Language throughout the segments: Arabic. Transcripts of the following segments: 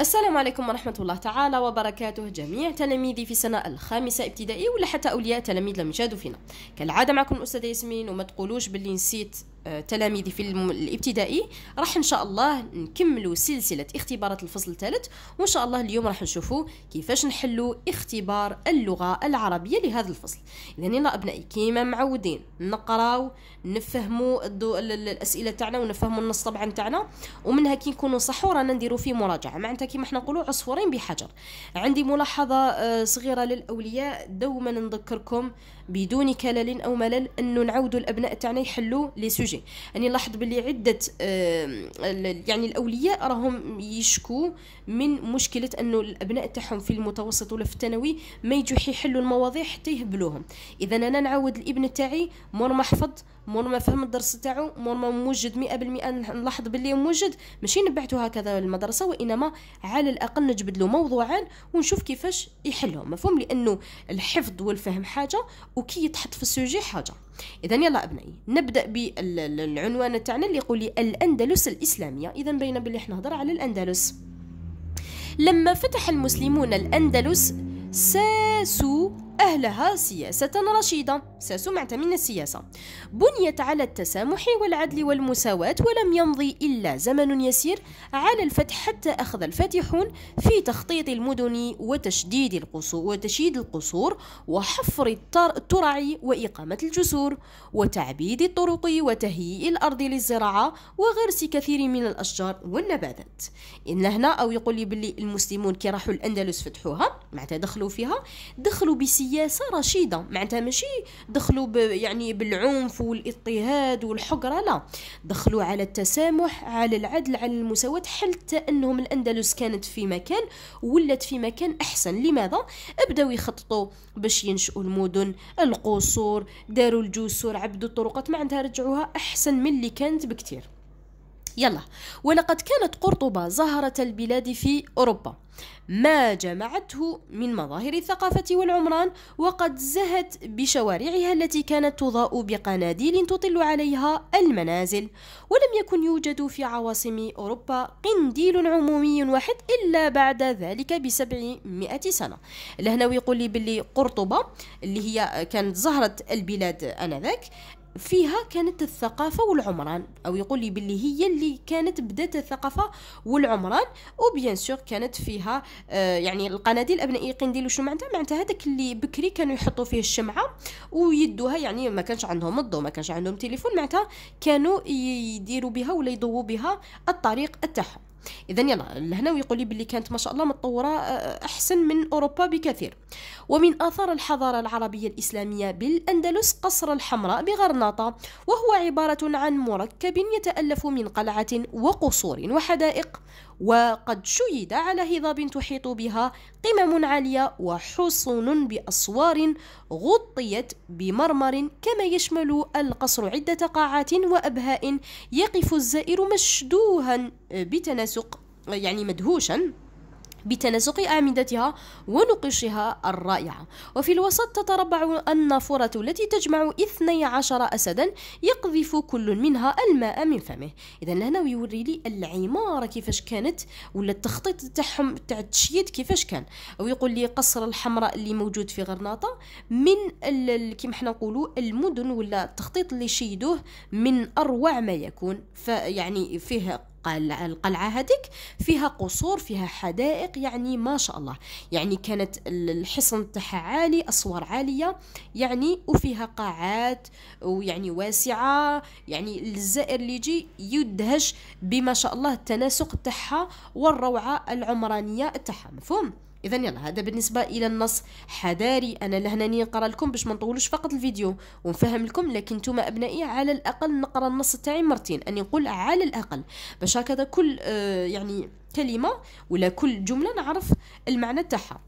السلام عليكم ورحمة الله تعالى وبركاته جميع تلاميذي في سنة الخامسة ابتدائي ولا حتى أولياء تلاميذ لم يشاهدوا فينا كالعادة معكم الأستاذة ياسمين وما تقولوش باللي نسيت تلاميذي في الابتدائي راح ان شاء الله نكملوا سلسله اختبارات الفصل الثالث وان شاء الله اليوم راح نشوفوا كيفاش نحلوا اختبار اللغه العربيه لهذا الفصل اذا يلا ابنائي كيما معودين نقراو نفهموا الاسئله تاعنا ونفهموا النص طبعا تاعنا ومنها كي نكونوا صحوا رانا نديروا فيه مراجعه معناتها كيما حنا نقولوا عصفورين بحجر عندي ملاحظه آه، صغيره للاولياء دوما نذكركم بدون كلل او ملل انه نعاودوا الابناء تاعنا يحلوا لي سوجي يعني لاحظ باللي عده آه، يعني الاولياء راهم يشكوا من مشكله انه الابناء تاعهم في المتوسط ولا في الثانوي ما يجوا يحلوا المواضيع حتى يهبلوهم اذا انا نعود الابن تاعي مور ما حفظ مور ما فهم الدرس تاعو مور ما موجد 100% نلاحظ باللي موجد ماشي نبعته هكذا المدرسه وانما على الاقل نجبد له موضوعان ونشوف كيفاش يحلهم مفهوم لانه الحفظ والفهم حاجه وكي يتحط في السوجي حاجه اذا يلا ابنائي نبدا بالعنوان تاعنا اللي يقول الاندلس الاسلاميه اذا بين بلي احنا نهضر على الاندلس لما فتح المسلمون الاندلس ساسوا اهلها سياسه رشيده سمعت من السياسة بنيت على التسامح والعدل والمساواة ولم يمضي إلا زمن يسير على الفتح حتى أخذ الفاتحون في تخطيط المدن وتشديد القصور وتشييد القصور وحفر الترع وإقامة الجسور وتعبيد الطرق وتهيئ الأرض للزراعة وغرس كثير من الأشجار والنباتات إن هنا أو يقول لي باللي المسلمون كي راحوا الأندلس فتحوها معناتها دخلوا فيها دخلوا بسياسة رشيدة معناتها ماشي دخلوا يعني بالعنف والاضطهاد والحقرة لا دخلوا على التسامح على العدل على المساواة حتى أنهم الأندلس كانت في مكان ولات في مكان أحسن لماذا؟ بداو يخططوا باش ينشئوا المدن القصور داروا الجسور عبدوا الطرقات ما عندها رجعوها أحسن من اللي كانت بكتير يلا ولقد كانت قرطبة زهرة البلاد في أوروبا ما جمعته من مظاهر الثقافة والعمران وقد زهت بشوارعها التي كانت تضاء بقناديل تطل عليها المنازل ولم يكن يوجد في عواصم أوروبا قنديل عمومي واحد إلا بعد ذلك بسبعمائة سنة لهنا يقول لي بلي قرطبة اللي هي كانت زهرة البلاد آنذاك فيها كانت الثقافة والعمران أو يقول لي باللي هي اللي كانت بدات الثقافة والعمران وبيان سور كانت فيها آه، يعني القناديل أبنائي قنديل وشو معناتها معناتها هذاك اللي بكري كانوا يحطوا فيه الشمعة ويدوها يعني ما كانش عندهم الضوء ما كانش عندهم تليفون معناتها كانوا يديروا بها ولا يضووا بها الطريق تاعهم اذا يلا لهنا يقول لي بلي كانت ما شاء الله متطوره آه، آه، احسن من اوروبا بكثير ومن اثار الحضاره العربيه الاسلاميه بالاندلس قصر الحمراء بغرناطه وهو عباره عن مركب يتالف من قلعه وقصور وحدائق وقد شيد على هضاب تحيط بها قمم عاليه وحصون باسوار غطيت بمرمر كما يشمل القصر عده قاعات وابهاء يقف الزائر مشدوها بتناسب تناسق يعني مدهوشا بتناسق أعمدتها ونقشها الرائعة وفي الوسط تتربع النافورة التي تجمع 12 أسدا يقذف كل منها الماء من فمه إذا هنا يوري لي العمارة كيفاش كانت ولا التخطيط تاعهم تاع التشييد كيفاش كان ويقول لي قصر الحمراء اللي موجود في غرناطة من كيما حنا نقولوا المدن ولا التخطيط اللي شيدوه من أروع ما يكون فيعني فيه القلعة هذيك فيها قصور فيها حدائق يعني ما شاء الله يعني كانت الحصن تاعها عالي أسوار عالية يعني وفيها قاعات ويعني واسعة يعني الزائر اللي يجي يدهش بما شاء الله التناسق تاعها والروعة العمرانية تاعها مفهوم اذا يلا هذا بالنسبه الى النص حذاري انا لهناني نقرا لكم باش ما نطولوش فقط الفيديو ونفهم لكم لكن نتوما ابنائي على الاقل نقرا النص تاعي مرتين اني نقول على الاقل باش هكذا كل آه يعني كلمه ولا كل جمله نعرف المعنى تاعها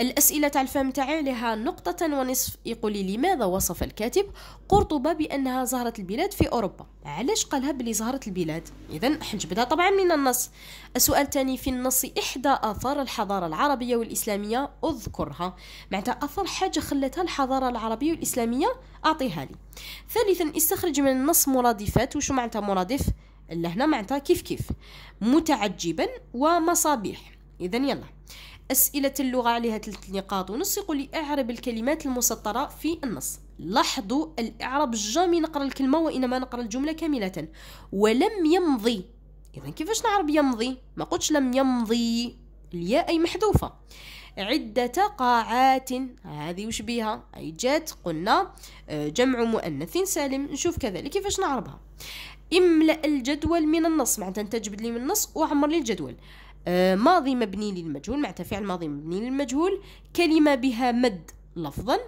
الأسئلة تاع الفم تاعي لها نقطة ونصف يقول لي لماذا وصف الكاتب قرطبة بأنها زهرة البلاد في أوروبا علاش قالها بلي زهرة البلاد إذا حنجبدها طبعا من النص السؤال الثاني في النص إحدى آثار الحضارة العربية والإسلامية أذكرها معناتها أثر حاجة خلتها الحضارة العربية والإسلامية أعطيها لي ثالثا استخرج من النص مرادفات وشو معناتها مرادف لهنا معناتها كيف كيف متعجبا ومصابيح إذا يلا أسئلة اللغة عليها ثلاث نقاط ونص يقول لي أعرب الكلمات المسطرة في النص لاحظوا الإعراب جامي نقرأ الكلمة وإنما نقرأ الجملة كاملة ولم يمضي إذا كيفاش نعرب يمضي ما قلتش لم يمضي الياء أي محذوفة عدة قاعات هذه وش بيها أي جات قلنا آه، جمع مؤنث سالم نشوف كذلك كيفاش نعربها املأ الجدول من النص معناتها تجبد لي من النص وعمر لي الجدول آه، ماضي مبني للمجهول معناتها فعل ماضي مبني للمجهول كلمة بها مد لفظا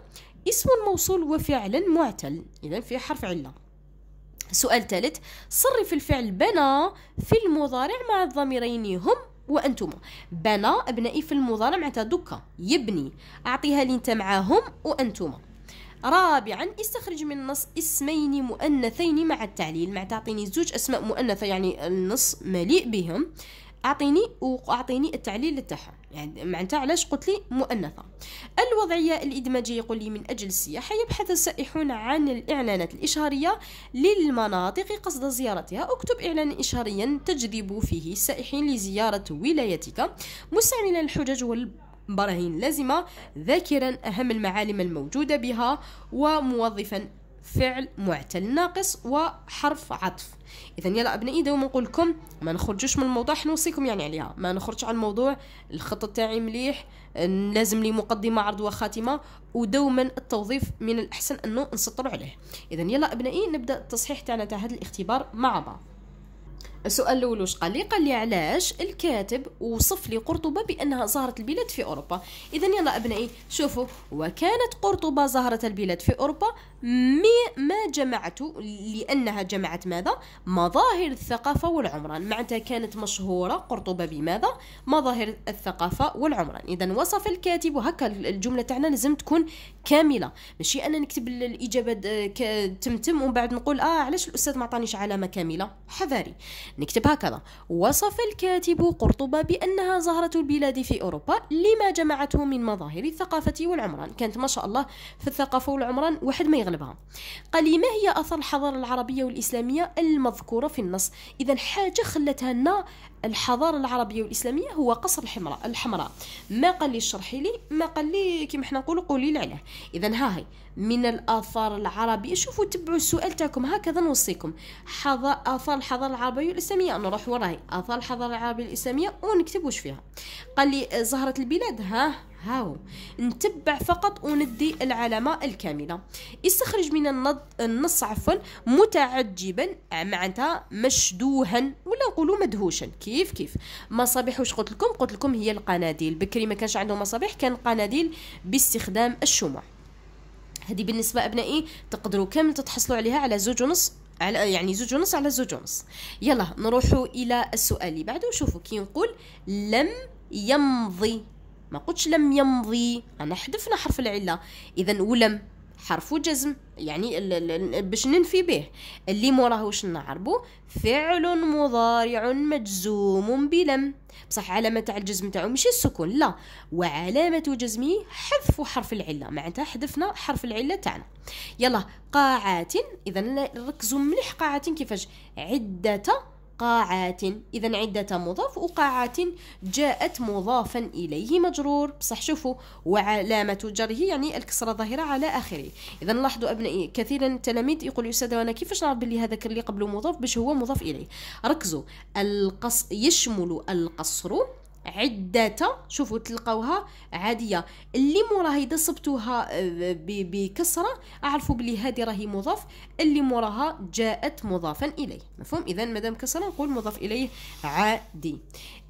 اسم موصول وفعلا معتل إذا في حرف علة سؤال ثالث صرف الفعل بنى في المضارع مع الضميرين هم وانتما بنى ابنائي في المضارع معناتها دوكا يبني اعطيها لي انت معاهم وانتما رابعا استخرج من النص اسمين مؤنثين مع التعليل مع تعطيني زوج اسماء مؤنثه يعني النص مليء بهم اعطيني واعطيني التعليل تاعها يعني معناتها علاش قلت لي مؤنثه الوضعيه الادماجيه يقول لي من اجل السياحه يبحث السائحون عن الاعلانات الاشهاريه للمناطق قصد زيارتها اكتب اعلانا اشهاريا تجذب فيه السائحين لزياره ولايتك مستعملا الحجج وال براهين لازمة ذاكرا أهم المعالم الموجودة بها وموظفا فعل معتل ناقص وحرف عطف اذا يلا ابنائي دوما نقول لكم ما نخرجوش من الموضوع نوصيكم يعني عليها ما نخرجش على الموضوع الخط تاعي مليح لازم لي مقدمه عرض وخاتمه ودوما التوظيف من الاحسن انه نسطروا عليه اذا يلا ابنائي نبدا التصحيح تاعنا تاع هذا الاختبار مع بعض السؤال الاول واش قال لي قال لي علاش الكاتب وصف لي قرطبه بانها زهره البلاد في اوروبا اذا يلا ابنائي شوفوا وكانت قرطبه زهره البلاد في اوروبا مي ما جمعت لأنها جمعت ماذا؟ مظاهر الثقافة والعمران معناتها كانت مشهورة قرطبة بماذا؟ مظاهر الثقافة والعمران إذا وصف الكاتب وهكا الجملة تاعنا لازم تكون كاملة ماشي أنا نكتب الإجابة تمتم ومن بعد نقول آه علاش الأستاذ ما عطانيش علامة كاملة؟ حذاري نكتب هكذا وصف الكاتب قرطبة بأنها زهرة البلاد في أوروبا لما جمعته من مظاهر الثقافة والعمران كانت ما شاء الله في الثقافة والعمران واحد ما يغلبها قال لي ما هي أثر الحضارة العربية والإسلامية المذكورة في النص إذا حاجة خلتها لنا الحضارة العربية والإسلامية هو قصر الحمراء الحمراء ما قال لي شرحي لي ما قال لي كيما حنا نقولوا قولي لي عليه إذا ها هي من الآثار العربية شوفوا تبعوا السؤال تاعكم هكذا نوصيكم حضا... آثار الحضارة العربية والإسلامية نروح وراي آثار الحضارة العربية والاسلاميه ونكتب واش فيها قال لي زهرة البلاد ها هاو نتبع فقط وندي العلامة الكاملة استخرج من النص عفوا متعجبا معناتها مشدوها ولا نقولوا مدهوشا كيف كيف مصابيح واش قلت لكم قلت لكم هي القناديل بكري ما كانش عندهم مصابيح كان قناديل باستخدام الشموع هذه بالنسبة أبنائي تقدروا كامل تتحصلوا عليها على زوج ونص على يعني زوج ونص على زوج ونص يلا نروحوا إلى السؤال اللي وشوفوا كي نقول لم يمضي ما قلتش لم يمضي انا حذفنا حرف العله اذا ولم حرف جزم يعني باش ننفي به اللي موراه واش نعربو فعل مضارع مجزوم بلم بصح علامة تاع الجزم تاعو ماشي السكون لا وعلامة جزمه حذف حرف العلة معناتها حذفنا حرف العلة تاعنا يلا قاعات اذا ركزوا مليح قاعات كيفاش عدة قاعات إذا عدة مضاف وقاعات جاءت مضافا إليه مجرور بصح شوفوا وعلامة جره يعني الكسرة ظاهرة على آخره إذا لاحظوا أبنائي كثيرا التلاميذ يقول يساد وأنا كيفاش نعرف بلي هذاك اللي قبله مضاف باش هو مضاف إليه ركزوا القص يشمل القصر عدة شوفوا تلقاوها عادية اللي موراها إذا صبتوها آه، بكسرة أعرفوا بلي هذه راهي مضاف اللي موراها جاءت مضافا إليه مفهوم إذا مادام كسرة نقول مضاف إليه عادي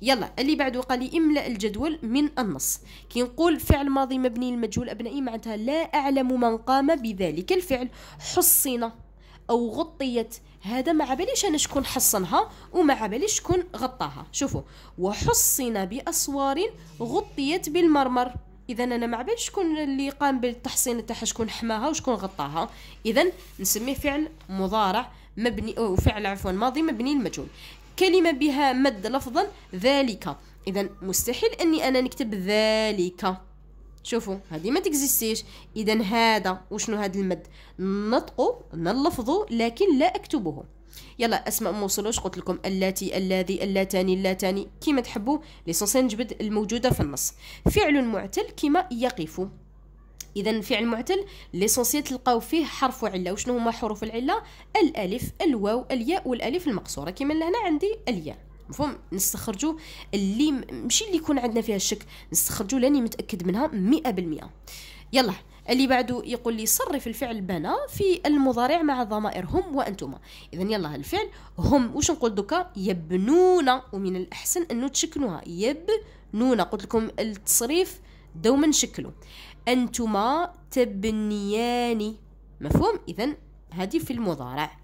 يلا اللي بعده قال لي املأ الجدول من النص كي نقول فعل ماضي مبني المجهول أبنائي معناتها لا أعلم من قام بذلك الفعل حصن او غطيت هذا ما عباليش انا شكون حصنها وما عباليش شكون غطاها شوفوا وحصن باسوار غطيت بالمرمر اذا انا ما عباليش شكون اللي قام بالتحصين تاعها شكون حماها وشكون غطاها اذا نسميه فعل مضارع مبني او فعل عفوا ماضي مبني المجهول كلمه بها مد لفظا ذلك اذا مستحيل اني انا نكتب ذلك شوفوا هذه ما تكزيستيش اذا هذا وشنو هذا المد نطقه نلفظه لكن لا اكتبه يلا اسماء موصلوش قلت لكم اللاتي الذي اللاتاني اللاتاني كيما تحبوا ليسونسيال نجبد الموجوده في النص فعل معتل كيما يقف اذا فعل معتل ليسونسيال تلقاو فيه حرف عله وشنو هما حروف العله الالف الواو الياء والالف المقصوره كيما لهنا عندي الياء مفهوم نستخرجوا اللي ماشي اللي يكون عندنا فيها الشك نستخرجوا لاني متاكد منها 100% يلا اللي بعده يقول لي صرف الفعل بنا في المضارع مع الضمائر هم وانتما اذا يلا الفعل هم واش نقول دوكا يبنون ومن الاحسن انه تشكلوها يبنون قلت لكم التصريف دوما شكلوا انتما تبنيان مفهوم اذا هذه في المضارع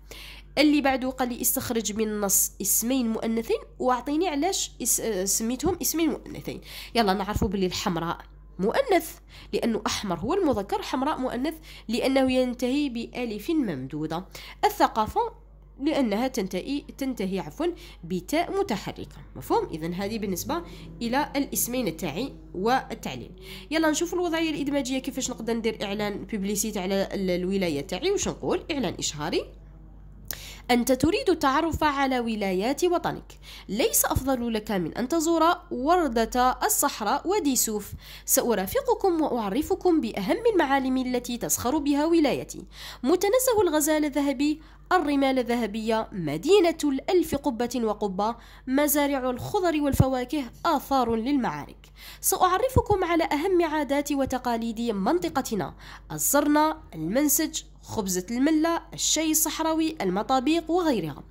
اللي بعده قال لي استخرج من النص اسمين مؤنثين واعطيني علاش اس... آه، سميتهم اسمين مؤنثين يلا نعرفوا باللي الحمراء مؤنث لأنه أحمر هو المذكر حمراء مؤنث لأنه ينتهي بألف ممدودة الثقافة لأنها تنتهي تنتهي عفوا بتاء متحركة مفهوم إذا هذه بالنسبة إلى الاسمين التاعي والتعليل يلا نشوف الوضعية الإدماجية كيفاش نقدر ندير إعلان ببليسيت على الولاية تاعي وش نقول إعلان إشهاري أنت تريد التعرف على ولايات وطنك ليس أفضل لك من أن تزور وردة الصحراء وديسوف سأرافقكم وأعرفكم بأهم المعالم التي تسخر بها ولايتي متنزه الغزال الذهبي الرمال الذهبية مدينة الألف قبة وقبة مزارع الخضر والفواكه آثار للمعارك سأعرفكم على أهم عادات وتقاليد منطقتنا الزرنة المنسج خبزة الملة، الشاي الصحراوي، المطابيق وغيرها.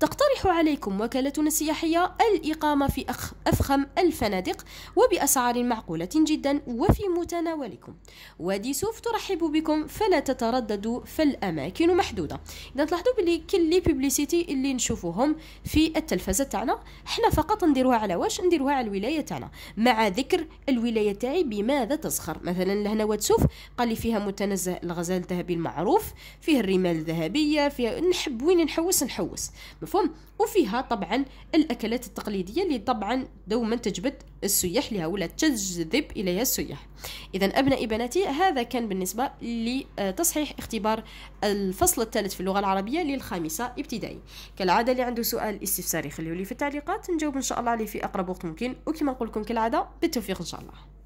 تقترح عليكم وكالتنا السياحية الإقامة في أفخم الفنادق وبأسعار معقولة جدا وفي متناولكم. وادي سوف ترحب بكم فلا تترددوا فالأماكن محدودة. إذا تلاحظوا بلي كل لي بيبليسيتي اللي نشوفوهم في التلفزة تاعنا، حنا فقط نديروها على واش؟ نديروها على الولاية تاعنا، مع ذكر الولاية تاعي بماذا تزخر. مثلا لهنا واد سوف قال لي فيها متنزه الغزال الذهبي المعروف معروف فيه الرمال الذهبية فيها نحب وين نحوس نحوس مفهوم وفيها طبعا الأكلات التقليدية اللي طبعا دوما تجبد السياح لها ولا تجذب إليها السياح إذا أبنائي بناتي هذا كان بالنسبة لتصحيح اختبار الفصل الثالث في اللغة العربية للخامسة ابتدائي كالعادة اللي عنده سؤال استفساري خليه لي في التعليقات نجاوب إن شاء الله عليه في أقرب وقت ممكن وكما نقول لكم كالعادة بالتوفيق إن شاء الله